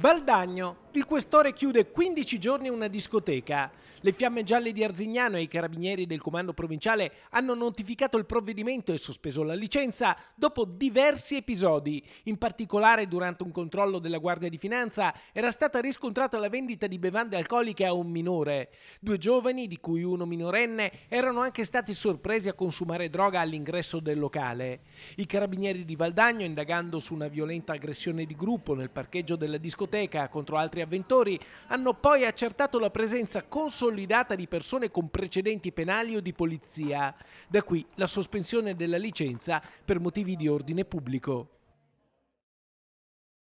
Valdagno. Il questore chiude 15 giorni una discoteca. Le fiamme gialle di Arzignano e i carabinieri del comando provinciale hanno notificato il provvedimento e sospeso la licenza dopo diversi episodi. In particolare, durante un controllo della Guardia di Finanza era stata riscontrata la vendita di bevande alcoliche a un minore. Due giovani, di cui uno minorenne, erano anche stati sorpresi a consumare droga all'ingresso del locale. I carabinieri di Valdagno, indagando su una violenta aggressione di gruppo nel parcheggio della discoteca contro altri avventori hanno poi accertato la presenza consolidata di persone con precedenti penali o di polizia. Da qui la sospensione della licenza per motivi di ordine pubblico.